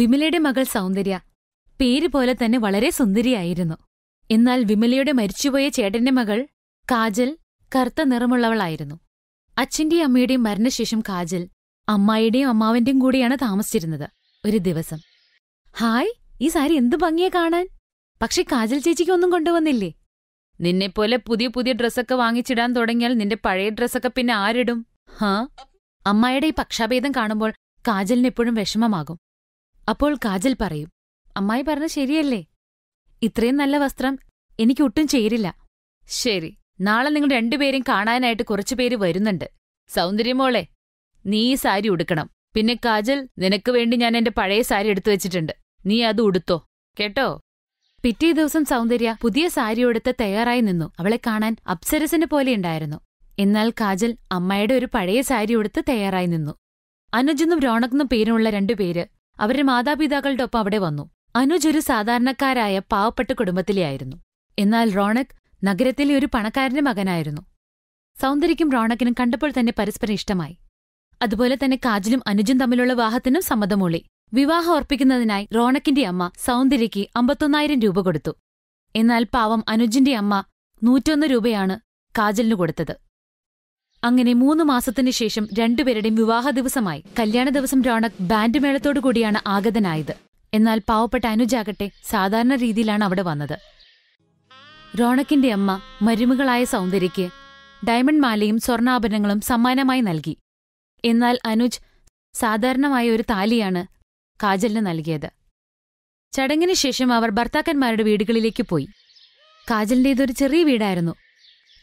വിമലയുടെ മകൾ സൗന്ദര്യ പേര് പോലെ തന്നെ വളരെ സുന്ദരിയായിരുന്നു എന്നാൽ വിമലയുടെ മരിച്ചുപോയ ചേട്ടന്റെ മകൾ കാജൽ കറുത്ത നിറമുള്ളവളായിരുന്നു അച്ഛന്റെയും അമ്മയുടെയും മരണശേഷം കാജൽ അമ്മായിയുടെയും അമ്മാവന്റെയും കൂടെയാണ് താമസിച്ചിരുന്നത് ഒരു ദിവസം ഹായ് ഈ സാരി എന്ത് ഭംഗിയെ കാണാൻ പക്ഷെ കാജൽ ചേച്ചിക്ക് ഒന്നും കൊണ്ടുവന്നില്ലേ നിന്നെപ്പോലെ പുതിയ പുതിയ ഡ്രസ്സൊക്കെ വാങ്ങിച്ചിടാൻ തുടങ്ങിയാൽ നിന്റെ പഴയ ഡ്രസ്സൊക്കെ പിന്നെ ആരിടും ഹാ അമ്മായിയുടെ ഈ പക്ഷാഭേദം കാണുമ്പോൾ കാജലിന് എപ്പോഴും വിഷമമാകും അപ്പോൾ കാജൽ പറയും അമ്മായി പറഞ്ഞ ശരിയല്ലേ ഇത്രയും നല്ല വസ്ത്രം എനിക്ക് ഒട്ടും ചേരില്ല ശരി നാളെ നിങ്ങൾ രണ്ടുപേരും കാണാനായിട്ട് കുറച്ചുപേര് പേര് വരുന്നുണ്ട് സൗന്ദര്യമോളെ നീ ഈ സാരി ഉടുക്കണം പിന്നെ കാജൽ നിനക്ക് വേണ്ടി ഞാൻ എന്റെ പഴയ സാരി എടുത്തു വെച്ചിട്ടുണ്ട് നീ അത് ഉടുത്തോ കേട്ടോ പിറ്റേ ദിവസം സൗന്ദര്യ പുതിയ സാരി ഉടുത്ത് തയ്യാറായി നിന്നു അവളെ കാണാൻ അപ്സരസിനെ പോലെയുണ്ടായിരുന്നു എന്നാൽ കാജൽ അമ്മയുടെ ഒരു പഴയ സാരി ഉടുത്ത് തയ്യാറായി നിന്നു അനുജെന്നും രോണക്കെന്നും പേരുള്ള രണ്ടുപേര് അവരുടെ മാതാപിതാക്കളുടെ ഒപ്പം അവിടെ വന്നു അനുജ് ഒരു സാധാരണക്കാരായ പാവപ്പെട്ട കുടുംബത്തിലെയായിരുന്നു എന്നാൽ റോണക് നഗരത്തിലെ ഒരു പണക്കാരന്റെ മകനായിരുന്നു സൗന്ദര്യക്കും റോണക്കിനും കണ്ടപ്പോൾ തന്നെ പരസ്പരം ഇഷ്ടമായി അതുപോലെ തന്നെ കാജലും അനുജും തമ്മിലുള്ള വിവാഹത്തിനും സമ്മതമൂളി വിവാഹം ഓർപ്പിക്കുന്നതിനായി റോണക്കിന്റെ അമ്മ സൗന്ദര്യയ്ക്ക് അമ്പത്തൊന്നായിരം രൂപ കൊടുത്തു എന്നാൽ പാവം അനുജിന്റെ അമ്മ നൂറ്റൊന്ന് രൂപയാണ് കാജലിനു കൊടുത്തത് അങ്ങനെ മൂന്ന് മാസത്തിന് ശേഷം രണ്ടുപേരുടെയും വിവാഹ ദിവസമായി കല്യാണ ദിവസം രോണക് ബാൻഡ് മേളത്തോടു കൂടിയാണ് ആഗതനായത് എന്നാൽ പാവപ്പെട്ട അനുജാകട്ടെ സാധാരണ രീതിയിലാണ് അവിടെ വന്നത് റോണക്കിന്റെ അമ്മ മരുമകളായ സൗന്ദര്യയ്ക്ക് ഡയമണ്ട് മാലയും സ്വർണ്ണാഭരണങ്ങളും സമ്മാനമായി നൽകി എന്നാൽ അനുജ് സാധാരണമായ ഒരു താലിയാണ് കാജലിന് നൽകിയത് ചടങ്ങിനു ശേഷം അവർ ഭർത്താക്കന്മാരുടെ വീടുകളിലേക്ക് പോയി കാജലിന്റേതൊരു ചെറിയ വീടായിരുന്നു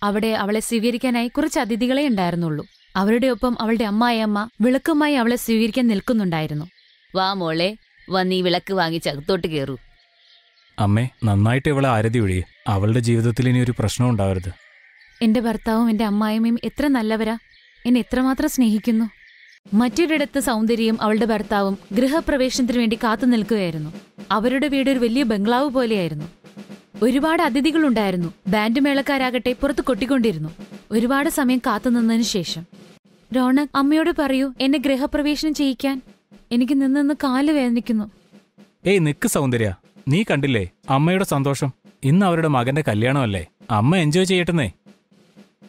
അവിടെ അവളെ സ്വീകരിക്കാനായി കുറച്ച് അതിഥികളെ ഉണ്ടായിരുന്നുള്ളൂ അവരുടെ ഒപ്പം അവളുടെ അമ്മായിയമ്മ വിളക്കുമായി അവളെ സ്വീകരിക്കാൻ നിൽക്കുന്നുണ്ടായിരുന്നു വാ മോളെ വന്ന് ഈ വിളക്ക് വാങ്ങി ചകത്തോട്ട് കയറൂ അമ്മേ നന്നായിട്ട് ഇവളെ ആരതി ഒഴിയെ അവളുടെ ജീവിതത്തിൽ ഇനി ഒരു പ്രശ്നം ഉണ്ടാവരുത് എന്റെ ഭർത്താവും എന്റെ അമ്മായിയമ്മയും എത്ര നല്ലവരാ എന്നെ എത്രമാത്രം സ്നേഹിക്കുന്നു മറ്റൊരിടത്ത് സൗന്ദര്യം അവളുടെ ഭർത്താവും ഗൃഹപ്രവേശനത്തിനു വേണ്ടി കാത്തു നിൽക്കുകയായിരുന്നു അവരുടെ വീട് ഒരു വലിയ ബംഗ്ലാവ് പോലെയായിരുന്നു ഒരുപാട് അതിഥികളുണ്ടായിരുന്നു ബാൻഡ് മേളക്കാരാകട്ടെ പുറത്ത് കൊട്ടിക്കൊണ്ടിരുന്നു ഒരുപാട് സമയം കാത്തുനിന്നതിന് ശേഷം രോണ അമ്മയോട് പറയൂ എന്നെ ഗൃഹപ്രവേശനം ചെയ്യിക്കാൻ എനിക്ക് നിന്നു കാല് വേദനിക്കുന്നു ഏയ് നിക്ക് സൗന്ദര്യ നീ കണ്ടില്ലേ അമ്മയുടെ സന്തോഷം ഇന്ന് അവരുടെ മകന്റെ കല്യാണമല്ലേ അമ്മ എൻജോയ് ചെയ്യട്ടെന്നേ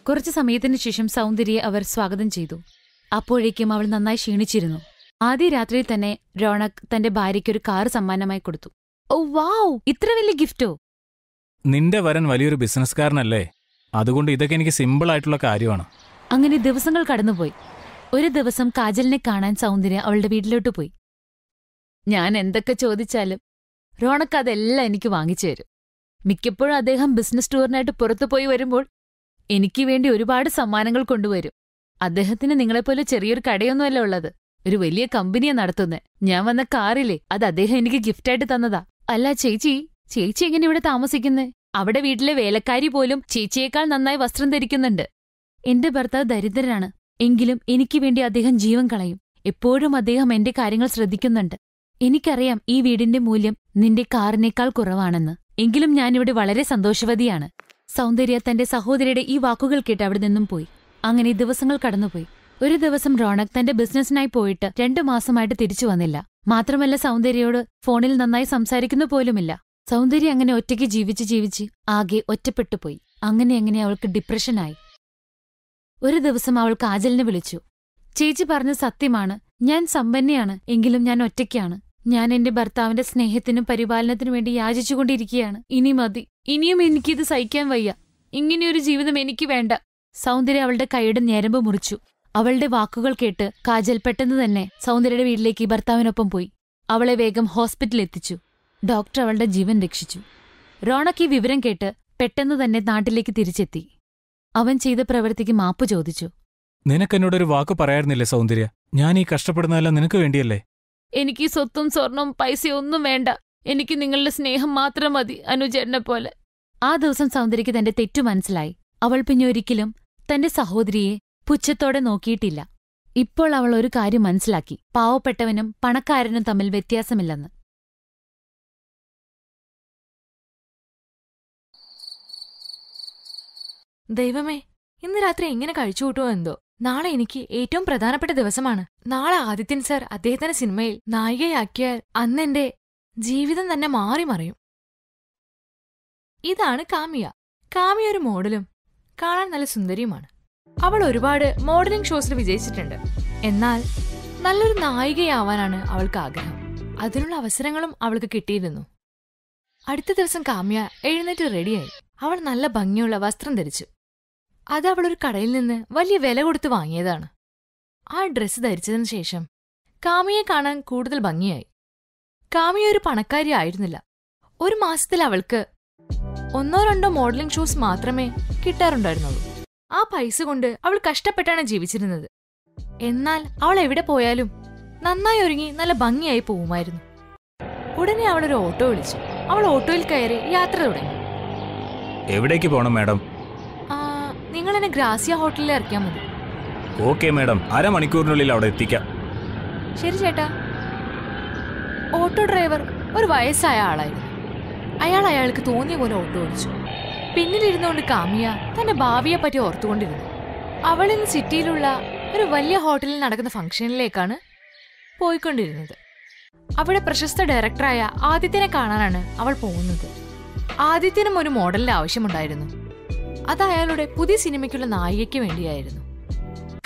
കുറച്ചു സമയത്തിന് ശേഷം സൗന്ദര്യയെ അവർ സ്വാഗതം ചെയ്തു അപ്പോഴേക്കും അവൾ നന്നായി ക്ഷീണിച്ചിരുന്നു ആദ്യ രാത്രിയിൽ തന്നെ രോണക് തന്റെ ഭാര്യയ്ക്ക് ഒരു കാർ സമ്മാനമായി കൊടുത്തു ഓ വാവ് ഇത്ര വലിയ ഗിഫ്റ്റോ നിന്റെ വരൻ വലിയൊരു ബിസിനസ്സുകാരനല്ലേ അതുകൊണ്ട് ഇതൊക്കെ എനിക്ക് സിമ്പിൾ ആയിട്ടുള്ള കാര്യമാണ് അങ്ങനെ ദിവസങ്ങൾ കടന്നുപോയി ഒരു ദിവസം കാജലിനെ കാണാൻ സൗന്ദര്യ അവളുടെ വീട്ടിലോട്ട് പോയി ഞാൻ എന്തൊക്കെ ചോദിച്ചാലും റോണക്ക് അതെല്ലാം എനിക്ക് വാങ്ങിച്ചു തരും മിക്കപ്പോഴും അദ്ദേഹം ബിസിനസ് ടൂറിനായിട്ട് പുറത്തു പോയി വരുമ്പോൾ എനിക്ക് വേണ്ടി ഒരുപാട് സമ്മാനങ്ങൾ കൊണ്ടുവരും അദ്ദേഹത്തിന് നിങ്ങളെപ്പോലെ ചെറിയൊരു കടയൊന്നുമല്ല ഉള്ളത് ഒരു വലിയ കമ്പനിയാ നടത്തുന്നേ ഞാൻ വന്ന കാറില്ലേ അത് അദ്ദേഹം എനിക്ക് ഗിഫ്റ്റായിട്ട് തന്നതാ അല്ല ചേച്ചി ചേച്ചി എങ്ങനെ ഇവിടെ താമസിക്കുന്നേ അവിടെ വീട്ടിലെ വേലക്കാരി പോലും ചേച്ചിയേക്കാൾ നന്നായി വസ്ത്രം ധരിക്കുന്നുണ്ട് എന്റെ ഭർത്താവ് ദരിദ്രനാണ് എങ്കിലും എനിക്ക് വേണ്ടി അദ്ദേഹം ജീവൻ കളയും എപ്പോഴും അദ്ദേഹം എന്റെ കാര്യങ്ങൾ ശ്രദ്ധിക്കുന്നുണ്ട് എനിക്കറിയാം ഈ വീടിന്റെ മൂല്യം നിന്റെ കാറിനേക്കാൾ കുറവാണെന്ന് എങ്കിലും ഞാനിവിടെ വളരെ സന്തോഷവതിയാണ് സൗന്ദര്യ തന്റെ സഹോദരിയുടെ ഈ വാക്കുകൾ കേട്ട് അവിടെ നിന്നും പോയി അങ്ങനെ ദിവസങ്ങൾ കടന്നുപോയി ഒരു ദിവസം റോണക് തന്റെ ബിസിനസ്സിനായി പോയിട്ട് രണ്ടു മാസമായിട്ട് തിരിച്ചു വന്നില്ല മാത്രമല്ല സൗന്ദര്യയോട് ഫോണിൽ നന്നായി സംസാരിക്കുന്നു പോലുമില്ല സൗന്ദര്യ അങ്ങനെ ഒറ്റയ്ക്ക് ജീവിച്ച് ജീവിച്ച് ആകെ ഒറ്റപ്പെട്ടുപോയി അങ്ങനെ അങ്ങനെ അവൾക്ക് ഡിപ്രഷനായി ഒരു ദിവസം അവൾക്ക് കാജലിനെ വിളിച്ചു ചേച്ചി പറഞ്ഞ സത്യമാണ് ഞാൻ സമ്പന്നയാണ് എങ്കിലും ഞാൻ ഒറ്റയ്ക്കാണ് ഞാൻ എന്റെ ഭർത്താവിന്റെ സ്നേഹത്തിനും പരിപാലനത്തിനും വേണ്ടി യാചിച്ചുകൊണ്ടിരിക്കുകയാണ് ഇനി മതി ഇനിയും എനിക്കിത് സഹിക്കാൻ വയ്യ ഇങ്ങനെയൊരു ജീവിതം എനിക്ക് വേണ്ട സൗന്ദര്യ അവളുടെ കൈയുടെ ഞരമ്പ് മുറിച്ചു അവളുടെ വാക്കുകൾ കേട്ട് കാജൽ പെട്ടെന്ന് തന്നെ സൗന്ദര്യയുടെ വീട്ടിലേക്ക് ഭർത്താവിനൊപ്പം പോയി അവളെ വേഗം ഹോസ്പിറ്റലിൽ എത്തിച്ചു ഡോക്ടർ അവളുടെ ജീവൻ രക്ഷിച്ചു റോണക്ക് ഈ വിവരം കേട്ട് പെട്ടെന്ന് തന്നെ നാട്ടിലേക്ക് തിരിച്ചെത്തി അവൻ ചെയ്ത പ്രവൃത്തിക്ക് മാപ്പ് ചോദിച്ചു നിനക്കെന്നോടൊരു വാക്ക് പറയാറുന്നില്ലേ സൗന്ദര്യ ഞാൻ ഈ കഷ്ടപ്പെടുന്നതെല്ലാം നിനക്ക് വേണ്ടിയല്ലേ എനിക്ക് സ്വത്തും സ്വർണവും പൈസയൊന്നും വേണ്ട എനിക്ക് നിങ്ങളുടെ സ്നേഹം മാത്രം മതി അനുചരനെ പോലെ ആ ദിവസം സൗന്ദര്യക്ക് തന്റെ തെറ്റു മനസ്സിലായി അവൾ പിന്നെ ഒരിക്കലും തന്റെ സഹോദരിയെ പുച്ഛത്തോടെ നോക്കിയിട്ടില്ല ഇപ്പോൾ അവൾ ഒരു കാര്യം മനസ്സിലാക്കി പാവപ്പെട്ടവനും പണക്കാരനും തമ്മിൽ വ്യത്യാസമില്ലെന്ന് ദൈവമേ ഇന്ന് രാത്രി എങ്ങനെ കഴിച്ചു കൂട്ടുമോ എന്തോ നാളെ എനിക്ക് ഏറ്റവും പ്രധാനപ്പെട്ട ദിവസമാണ് നാളെ ആദിത്യൻ സർ അദ്ദേഹത്തിന്റെ സിനിമയിൽ നായികയാക്കിയാൽ അന്നെന്റെ ജീവിതം തന്നെ മാറി മറിയും ഇതാണ് കാമിയ കാമിയ ഒരു മോഡലും കാണാൻ നല്ല സുന്ദരിയുമാണ് അവൾ ഒരുപാട് മോഡലിംഗ് ഷോസിൽ വിജയിച്ചിട്ടുണ്ട് എന്നാൽ നല്ലൊരു നായികയാവാനാണ് അവൾക്ക് ആഗ്രഹം അതിനുള്ള അവസരങ്ങളും അവൾക്ക് കിട്ടിയിരുന്നു അടുത്ത ദിവസം കാമ്യ എഴുന്നേറ്റ് റെഡിയായി അവൾ നല്ല ഭംഗിയുള്ള വസ്ത്രം ധരിച്ചു അത് അവളൊരു കടയിൽ നിന്ന് വലിയ വില കൊടുത്ത് വാങ്ങിയതാണ് ആ ഡ്രസ്സ് ധരിച്ചതിന് ശേഷം കാമിയെ കാണാൻ കൂടുതൽ ഭംഗിയായി കാമിയ ഒരു പണക്കാരി ആയിരുന്നില്ല ഒരു മാസത്തിൽ അവൾക്ക് ഒന്നോ രണ്ടോ മോഡലിംഗ് ഷൂസ് മാത്രമേ കിട്ടാറുണ്ടായിരുന്നുള്ളൂ ആ പൈസ കൊണ്ട് അവൾ കഷ്ടപ്പെട്ടാണ് ജീവിച്ചിരുന്നത് എന്നാൽ അവൾ എവിടെ പോയാലും നന്നായി ഒരുങ്ങി നല്ല ഭംഗിയായി പോകുമായിരുന്നു ഉടനെ അവൾ ഒരു ഓട്ടോ വിളിച്ചു അവൾ ഓട്ടോയിൽ കയറി യാത്ര തുടങ്ങി എവിടേക്ക് പോണം മാഡം നിങ്ങൾ എന്നെ ഗ്രാസിയ ഹോട്ടലിൽ ഇറക്കിയാൽ മതി ഓക്കെ മാഡം അരമണിക്കൂറിനുള്ളിൽ അവിടെ എത്തിക്കാം ശരി ചേട്ടാ ഓട്ടോ ഡ്രൈവർ ഒരു വയസ്സായ ആളായിരുന്നു അയാൾ അയാൾക്ക് തോന്നിയ പോലെ ഓട്ടോ ഓടിച്ചു പിന്നിലിരുന്നുകൊണ്ട് കാമിയ തന്റെ ഭാവിയെ പറ്റി ഓർത്തുകൊണ്ടിരുന്നു അവൾ ഇന്ന് സിറ്റിയിലുള്ള ഒരു വലിയ ഹോട്ടലിൽ നടക്കുന്ന ഫംഗ്ഷനിലേക്കാണ് പോയിക്കൊണ്ടിരുന്നത് അവിടെ പ്രശസ്ത ഡയറക്ടറായ ആദിത്യനെ കാണാനാണ് അവൾ പോകുന്നത് ആദിത്യനും ഒരു മോഡലിന്റെ ആവശ്യമുണ്ടായിരുന്നു അത് അയാളുടെ പുതിയ സിനിമയ്ക്കുള്ള നായികയ്ക്ക് വേണ്ടിയായിരുന്നു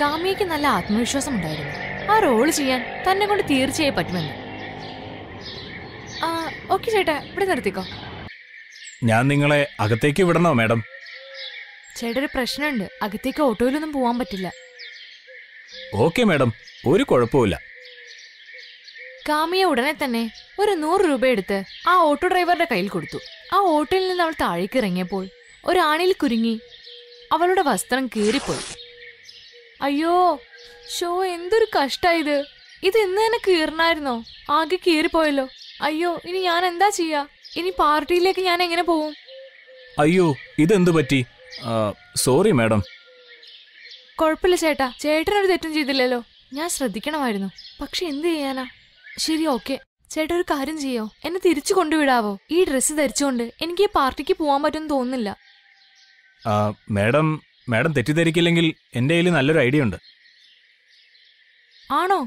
കാമിയയ്ക്ക് നല്ല ആത്മവിശ്വാസം ഉണ്ടായിരുന്നു ആ റോൾ ചെയ്യാൻ തന്നെ കൊണ്ട് തീർച്ചയായും പറ്റുമെന്ന് ഓക്കെ ചേട്ടാ ഇവിടെ നിർത്തിക്കോ ഞാൻ നിങ്ങളെ അകത്തേക്ക് വിടണോ മാഡം ചേട്ടൊരു ഒരു പ്രശ്നമുണ്ട് അകത്തേക്ക് ഓട്ടോയിലൊന്നും പോവാൻ പറ്റില്ല ഓക്കെ മാഡം ഒരു കുഴപ്പമില്ല കാമിയ ഉടനെ തന്നെ ഒരു നൂറ് രൂപ എടുത്ത് ആ ഓട്ടോ ഡ്രൈവറുടെ കയ്യിൽ കൊടുത്തു ആ ഓട്ടോയിൽ നിന്ന് അവൾ താഴേക്ക് ഇറങ്ങിയപ്പോൾ ഒരാണിൽ കുരുങ്ങി അവളുടെ വസ്ത്രം കീറിപ്പോയി അയ്യോ ഷോ എന്തൊരു കഷ്ടായത് ഇത് ഇന്ന് തന്നെ കീറണായിരുന്നോ ആകെ കീറിപ്പോയല്ലോ അയ്യോ ഇനി ഞാൻ എന്താ ചെയ്യാ ഇനി പാർട്ടിയിലേക്ക് ഞാൻ എങ്ങനെ പോവും അയ്യോ ഇതെന്ത് പറ്റി സോറി മാഡം കുഴപ്പമില്ല ചേട്ടാ ചേട്ടനൊരു തെറ്റും ചെയ്തില്ലല്ലോ ഞാൻ ശ്രദ്ധിക്കണമായിരുന്നു പക്ഷെ എന്ത് ചെയ്യാനാ ശരി ഓക്കെ ചേട്ടാ ഒരു കാര്യം ചെയ്യോ എന്നെ തിരിച്ചു കൊണ്ടുവിടാവോ ഈ ഡ്രസ്സ് ധരിച്ചുകൊണ്ട് എനിക്ക് ഈ പാർട്ടിക്ക് പോകാൻ പറ്റുമെന്ന് തോന്നുന്നില്ല മാഡം മാഡം തെറ്റിദ്ധരിക്കില്ലെങ്കിൽ എന്റെ കയ്യിൽ നല്ലൊരു ഐഡിയ ഉണ്ട് ആണോ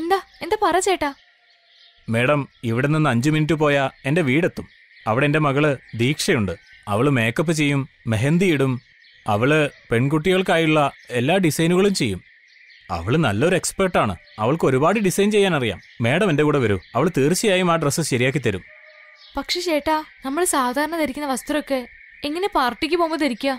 എന്താ എന്താ പറ ചേട്ടാ മാഡം ഇവിടെ നിന്ന് അഞ്ചു മിനിറ്റ് പോയാൽ എൻ്റെ വീടെത്തും അവിടെ എൻ്റെ മകള് ദീക്ഷയുണ്ട് അവള് മേക്കപ്പ് ചെയ്യും മെഹന്തി ഇടും അവള് പെൺകുട്ടികൾക്കായുള്ള എല്ലാ ഡിസൈനുകളും ചെയ്യും അവള് നല്ലൊരു എക്സ്പേർട്ടാണ് അവൾക്ക് ഒരുപാട് ഡിസൈൻ ചെയ്യാൻ അറിയാം മാഡം എൻ്റെ കൂടെ വരൂ അവൾ തീർച്ചയായും ആ ഡ്രസ്സ് ശരിയാക്കി തരും പക്ഷെ ചേട്ടാ നമ്മൾ സാധാരണ ധരിക്കുന്ന വസ്ത്രമൊക്കെ എങ്ങനെ പാർട്ടിക്ക് പോകുമ്പോ ധരിക്കുക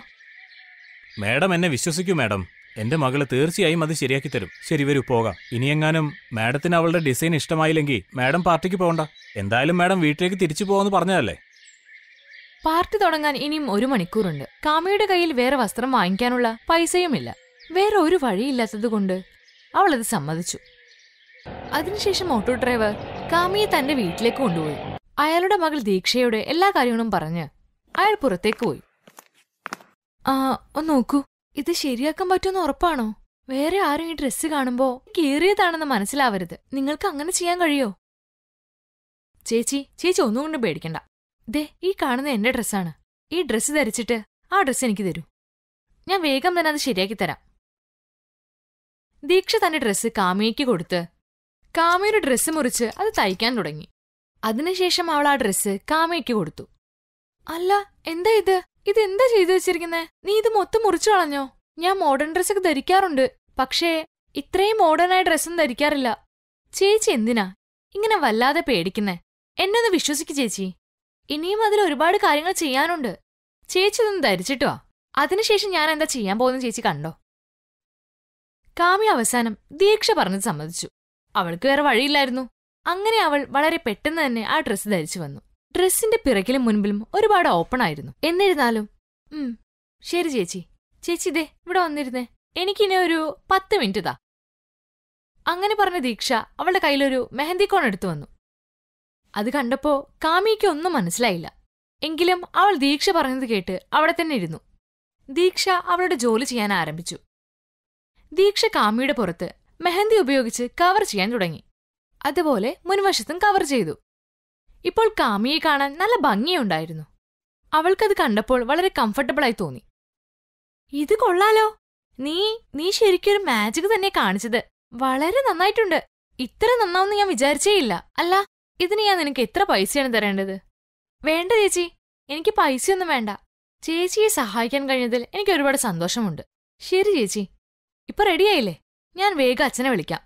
മാഡം എന്നെ വിശ്വസിക്കൂ മാഡം എന്റെ മകള് തീർച്ചയായും അത് ശരിയാക്കി തരും ശരി വരൂ പോകാം ഇനിയെങ്ങാനും മാഡത്തിന് അവളുടെ ഡിസൈൻ ഇഷ്ടമായില്ലെങ്കിൽ മാഡം പാർട്ടിക്ക് പോകണ്ട എന്തായാലും മാഡം വീട്ടിലേക്ക് തിരിച്ചു പോകാന്ന് പറഞ്ഞതല്ലേ പാർട്ടി തുടങ്ങാൻ ഇനിയും ഒരു മണിക്കൂറുണ്ട് കാമയുടെ കയ്യിൽ വേറെ വസ്ത്രം വാങ്ങിക്കാനുള്ള പൈസയുമില്ല വേറെ ഒരു വഴിയില്ലാത്തത് കൊണ്ട് അവളത് സമ്മതിച്ചു അതിനുശേഷം ഓട്ടോ ഡ്രൈവർ കാമിയെ തന്റെ വീട്ടിലേക്ക് കൊണ്ടുപോയി അയാളുടെ മകൾ ദീക്ഷയോട് എല്ലാ കാര്യങ്ങളും പറഞ്ഞ് അയാൾ പുറത്തേക്ക് പോയി ആ ഒന്ന് നോക്കൂ ഇത് ശരിയാക്കാൻ പറ്റുമെന്ന് ഉറപ്പാണോ വേറെ ആരും ഈ ഡ്രസ്സ് കാണുമ്പോ കീറിയതാണെന്ന് മനസ്സിലാവരുത് നിങ്ങൾക്ക് അങ്ങനെ ചെയ്യാൻ കഴിയോ ചേച്ചി ചേച്ചി ഒന്നുകൊണ്ട് പേടിക്കണ്ട ദേ ഈ കാണുന്ന എന്റെ ഡ്രസ്സാണ് ഈ ഡ്രസ്സ് ധരിച്ചിട്ട് ആ ഡ്രസ്സ് എനിക്ക് തരൂ ഞാൻ വേഗം തന്നെ അത് ശരിയാക്കി തരാം ദീക്ഷ തന്റെ ഡ്രസ്സ് കാമിയയ്ക്ക് കൊടുത്ത് കാമിയുടെ ഡ്രസ്സ് മുറിച്ച് അത് തയ്ക്കാൻ തുടങ്ങി അതിനുശേഷം അവൾ ആ ഡ്രസ്സ് കാമിയയ്ക്ക് കൊടുത്തു അല്ല എന്താ ഇത് ഇത് എന്താ ചെയ്തു വെച്ചിരിക്കുന്നേ നീ ഇത് മൊത്തം മുറിച്ചു കളഞ്ഞോ ഞാൻ മോഡേൺ ഡ്രസ്സൊക്കെ ധരിക്കാറുണ്ട് പക്ഷേ ഇത്രയും മോഡേണായ ഡ്രസ്സും ധരിക്കാറില്ല ചേച്ചി എന്തിനാ ഇങ്ങനെ വല്ലാതെ പേടിക്കുന്നേ എന്നൊന്ന് വിശ്വസിക്ക് ചേച്ചി ഇനിയും അതിൽ ഒരുപാട് കാര്യങ്ങൾ ചെയ്യാനുണ്ട് ചേച്ചി ഇതൊന്ന് ധരിച്ചിട്ടോ അതിനുശേഷം ഞാൻ എന്താ ചെയ്യാൻ പോകുന്ന ചേച്ചി കണ്ടോ കാമി അവസാനം ദീക്ഷ പറഞ്ഞത് സമ്മതിച്ചു അവൾക്ക് വേറെ വഴിയില്ലായിരുന്നു അങ്ങനെ അവൾ വളരെ പെട്ടെന്ന് തന്നെ ആ ഡ്രസ്സ് ധരിച്ചു വന്നു ഡ്രസ്സിന്റെ പിറകിലും മുൻപിലും ഒരുപാട് ഓപ്പൺ ആയിരുന്നു എന്നിരുന്നാലും ഉം ശരി ചേച്ചി ചേച്ചി ഇതേ ഇവിടെ വന്നിരുന്നേ എനിക്കിനെ ഒരു പത്ത് മിനിറ്റ് താ അങ്ങനെ പറഞ്ഞ ദീക്ഷ അവളുടെ കയ്യിലൊരു മെഹന്തി കോൺ എടുത്തു വന്നു അത് കണ്ടപ്പോ കാമിക്ക് ഒന്നും മനസ്സിലായില്ല എങ്കിലും അവൾ ദീക്ഷ പറഞ്ഞത് കേട്ട് അവിടെ തന്നെ ഇരുന്നു ദീക്ഷ അവളുടെ ജോലി ചെയ്യാൻ ആരംഭിച്ചു ദീക്ഷ കാമിയുടെ പുറത്ത് മെഹന്തി ഉപയോഗിച്ച് കവർ ചെയ്യാൻ തുടങ്ങി അതുപോലെ മുൻവശത്തും കവർ ചെയ്തു ഇപ്പോൾ കാമിയെ കാണാൻ നല്ല ഭംഗിയുണ്ടായിരുന്നു അവൾക്കത് കണ്ടപ്പോൾ വളരെ കംഫർട്ടബിളായി തോന്നി ഇത് കൊള്ളാലോ നീ നീ ശരിക്കൊരു മാജിക് തന്നെ കാണിച്ചത് വളരെ നന്നായിട്ടുണ്ട് ഇത്ര നന്നാവെന്ന് ഞാൻ വിചാരിച്ചേയില്ല അല്ല ഇതിന് ഞാൻ നിനക്ക് എത്ര പൈസയാണ് തരേണ്ടത് വേണ്ട ചേച്ചി എനിക്ക് പൈസയൊന്നും വേണ്ട ചേച്ചിയെ സഹായിക്കാൻ കഴിഞ്ഞതിൽ എനിക്ക് ഒരുപാട് സന്തോഷമുണ്ട് ശരി ചേച്ചി ഇപ്പൊ റെഡിയായില്ലേ ഞാൻ വേഗം അച്ഛനെ വിളിക്കാം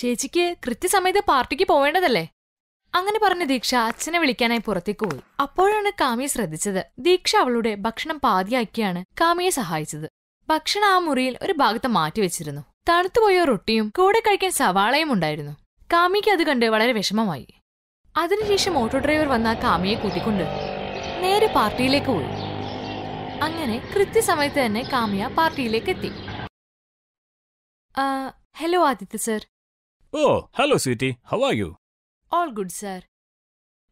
ചേച്ചിക്ക് കൃത്യസമയത്ത് പാർട്ടിക്ക് പോവേണ്ടതല്ലേ അങ്ങനെ പറഞ്ഞ ദീക്ഷ അച്ഛനെ വിളിക്കാനായി പുറത്തേക്ക് പോയി അപ്പോഴാണ് കാമിയെ ശ്രദ്ധിച്ചത് ദീക്ഷ അവളുടെ ഭക്ഷണം പാതിയാക്കിയാണ് കാമിയെ സഹായിച്ചത് ഭക്ഷണം ആ മുറിയിൽ ഒരു ഭാഗത്ത് മാറ്റിവെച്ചിരുന്നു തണുത്തുപോയ റൊട്ടിയും കൂടെ കഴിക്കാൻ സവാളയും ഉണ്ടായിരുന്നു കാമിക്ക് അത് കണ്ട് വളരെ വിഷമമായി അതിനുശേഷം ഓട്ടോ ഡ്രൈവർ വന്ന കാമിയെ കൂട്ടിക്കൊണ്ട് നേരെ പാർട്ടിയിലേക്ക് പോയി അങ്ങനെ കൃത്യസമയത്ത് തന്നെ കാമിയ പാർട്ടിയിലേക്ക് എത്തി hello Aditya sir oh hello sweetie how are you all good sir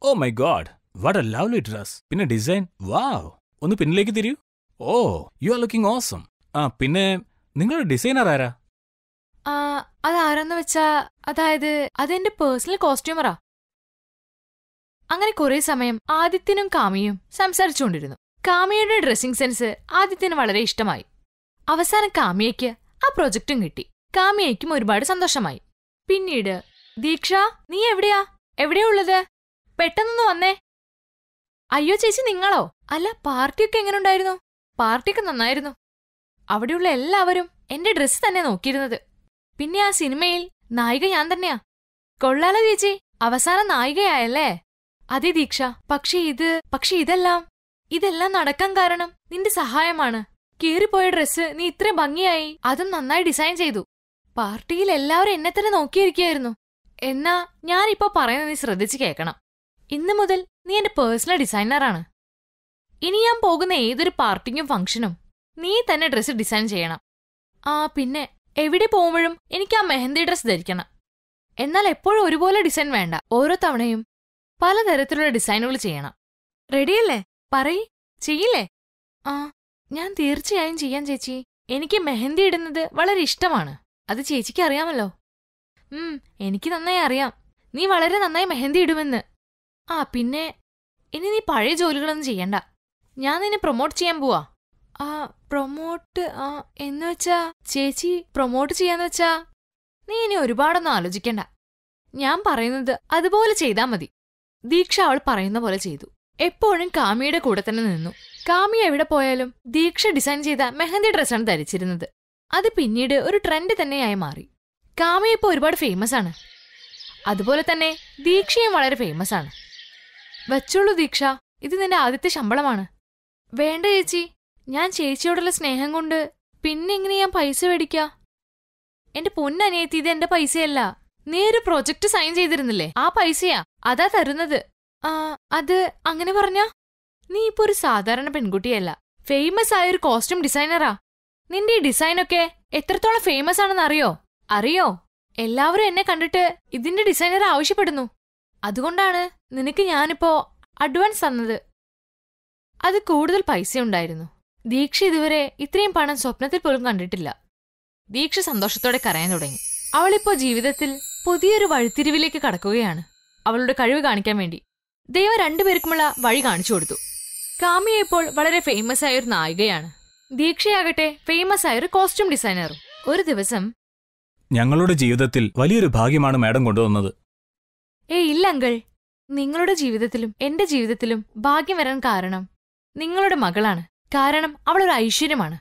oh my God what a lovely dress പിന്നെ ഡിസൈൻ വാവ് ഒന്ന് പിന്നിലേക്ക് തിരിയൂ oh you are looking awesome ആ പിന്നെ നിങ്ങളുടെ ഡിസൈനർ ആരാ അതാരെന്ന് വെച്ചാ അതായത് അതെന്റെ പേഴ്സണൽ കോസ്റ്റ്യൂമറാ അങ്ങനെ കുറെ സമയം ആദിത്യനും കാമിയും സംസാരിച്ചുകൊണ്ടിരുന്നു കാമിയയുടെ ഡ്രസ്സിംഗ് സെൻസ് ആദിത്യന് വളരെ ഇഷ്ടമായി അവസാനം കാമിയയ്ക്ക് ആ പ്രൊജക്റ്റും കിട്ടി കാമിയയ്ക്കും ഒരുപാട് സന്തോഷമായി പിന്നീട് ദീക്ഷ നീ എവിടെയാ എവിടെയാ ഉള്ളത് പെട്ടെന്നൊന്ന് വന്നേ അയ്യോ ചേച്ചി നിങ്ങളോ അല്ല പാർട്ടിയൊക്കെ എങ്ങനെ ഉണ്ടായിരുന്നു പാർട്ടിയൊക്കെ നന്നായിരുന്നു അവിടെയുള്ള എല്ലാവരും എന്റെ ഡ്രസ്സ് തന്നെ നോക്കിയിരുന്നത് പിന്നെ ആ സിനിമയിൽ നായിക ഞാൻ തന്നെയാ കൊള്ളാലോ ചേച്ചി അവസാന നായികയായല്ലേ അതെ ദീക്ഷ പക്ഷേ ഇത് പക്ഷെ ഇതെല്ലാം ഇതെല്ലാം നടക്കാൻ കാരണം നിന്റെ സഹായമാണ് കീറിപ്പോയ ഡ്രസ്സ് നീ ഇത്രയും ഭംഗിയായി അതും നന്നായി ഡിസൈൻ ചെയ്തു പാർട്ടിയിൽ എല്ലാവരും എന്നെ തന്നെ നോക്കിയിരിക്കുകയായിരുന്നു എന്നാ ഞാനിപ്പോ പറയുന്നത് നീ ശ്രദ്ധിച്ചു കേൾക്കണം ഇന്നു മുതൽ നീ എന്റെ പേഴ്സണൽ ഡിസൈനറാണ് ഇനി ഞാൻ പോകുന്ന ഏതൊരു പാർട്ടിക്കും ഫംഗ്ഷനും നീ തന്നെ ഡ്രസ്സ് ഡിസൈൻ ചെയ്യണം ആ പിന്നെ എവിടെ പോകുമ്പോഴും എനിക്ക് ആ മെഹന്തി ഡ്രസ്സ് ധരിക്കണം എന്നാൽ എപ്പോഴും ഒരുപോലെ ഡിസൈൻ വേണ്ട ഓരോ തവണയും പലതരത്തിലുള്ള ഡിസൈനുകൾ ചെയ്യണം റെഡിയല്ലേ പറയ് ചെയ്യില്ലേ ആ ഞാൻ തീർച്ചയായും ചെയ്യാൻ ചേച്ചി എനിക്ക് മെഹന്തി ഇടുന്നത് വളരെ ഇഷ്ടമാണ് അത് ചേച്ചിക്ക് അറിയാമല്ലോ ഉം എനിക്ക് നന്നായി അറിയാം നീ വളരെ നന്നായി മെഹന്തി ഇടുമെന്ന് ആ പിന്നെ ഇനി നീ പഴയ ജോലികളൊന്നും ചെയ്യണ്ട ഞാൻ നിന്നെ പ്രൊമോട്ട് ചെയ്യാൻ പോവാ ആ പ്രൊമോട്ട് ആ എന്ന് വെച്ചാ ചേച്ചി പ്രൊമോട്ട് ചെയ്യാന്ന് വെച്ചാ നീ ഇനി ഒരുപാടൊന്നും ആലോചിക്കണ്ട ഞാൻ പറയുന്നത് അതുപോലെ ചെയ്താൽ മതി ദീക്ഷ അവൾ പറയുന്ന പോലെ ചെയ്തു എപ്പോഴും കാമിയുടെ കൂടെ തന്നെ നിന്നു കാമി എവിടെ പോയാലും ദീക്ഷ ഡിസൈൻ ചെയ്ത മെഹന്തി ഡ്രസ്സാണ് ധരിച്ചിരുന്നത് അത് പിന്നീട് ഒരു ട്രെൻഡ് തന്നെയായി മാറി കാമിയ ഇപ്പോൾ ഒരുപാട് ഫേമസ് ആണ് അതുപോലെ തന്നെ ദീക്ഷയും വളരെ ഫേമസ് ആണ് വെച്ചോളൂ ദീക്ഷ ഇത് നിന്റെ ആദ്യത്തെ ശമ്പളമാണ് വേണ്ട ചേച്ചി ഞാൻ ചേച്ചിയോടുള്ള സ്നേഹം കൊണ്ട് പിന്നെ എങ്ങനെ ഞാൻ പൈസ മേടിക്ക എന്റെ പൊന്നനിയത്തി ഇത് എന്റെ പൈസയല്ല നീ ഒരു പ്രൊജക്ട് സൈൻ ചെയ്തിരുന്നില്ലേ ആ പൈസയാ അതാ തരുന്നത് ആ അത് അങ്ങനെ പറഞ്ഞ നീ ഇപ്പൊ ഒരു സാധാരണ പെൺകുട്ടിയല്ല ഫേമസ് ആയ ഒരു കോസ്റ്റ്യൂം ഡിസൈനറാ നിന്റെ ഈ ഡിസൈനൊക്കെ എത്രത്തോളം ഫേമസ് ആണെന്ന് അറിയോ അറിയോ എല്ലാവരും എന്നെ കണ്ടിട്ട് ഇതിന്റെ ഡിസൈനർ ആവശ്യപ്പെടുന്നു അതുകൊണ്ടാണ് നിനക്ക് ഞാനിപ്പോ അഡ്വാൻസ് തന്നത് അത് കൂടുതൽ പൈസ ഉണ്ടായിരുന്നു ദീക്ഷ ഇതുവരെ ഇത്രയും പണം സ്വപ്നത്തിൽ പോലും കണ്ടിട്ടില്ല ദീക്ഷ സന്തോഷത്തോടെ കരയാൻ തുടങ്ങി അവളിപ്പോ ജീവിതത്തിൽ പുതിയൊരു വഴിത്തിരിവിലേക്ക് കടക്കുകയാണ് അവളുടെ കഴിവ് കാണിക്കാൻ വേണ്ടി ദൈവം രണ്ടുപേർക്കുമുള്ള വഴി കാണിച്ചു കൊടുത്തു കാമിയ ഇപ്പോൾ വളരെ ഫേമസ് ആയ ഒരു നായികയാണ് ദീക്ഷയാകട്ടെ ഫേമസ് ആയ ഒരു കോസ്റ്റ്യൂം ഡിസൈനറും ഒരു ദിവസം ഞങ്ങളുടെ ജീവിതത്തിൽ വലിയൊരു ഭാഗ്യമാണ് മാഡം കൊണ്ടുവന്നത് ഏയ് ഇല്ല അങ്കിൾ നിങ്ങളുടെ ജീവിതത്തിലും എന്റെ ജീവിതത്തിലും ഭാഗ്യം വരാൻ കാരണം നിങ്ങളുടെ മകളാണ് കാരണം അവൾ ഒരു ഐശ്വര്യമാണ്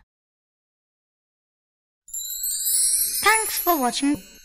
താങ്ക്സ് ഫോർ വാച്ചിങ്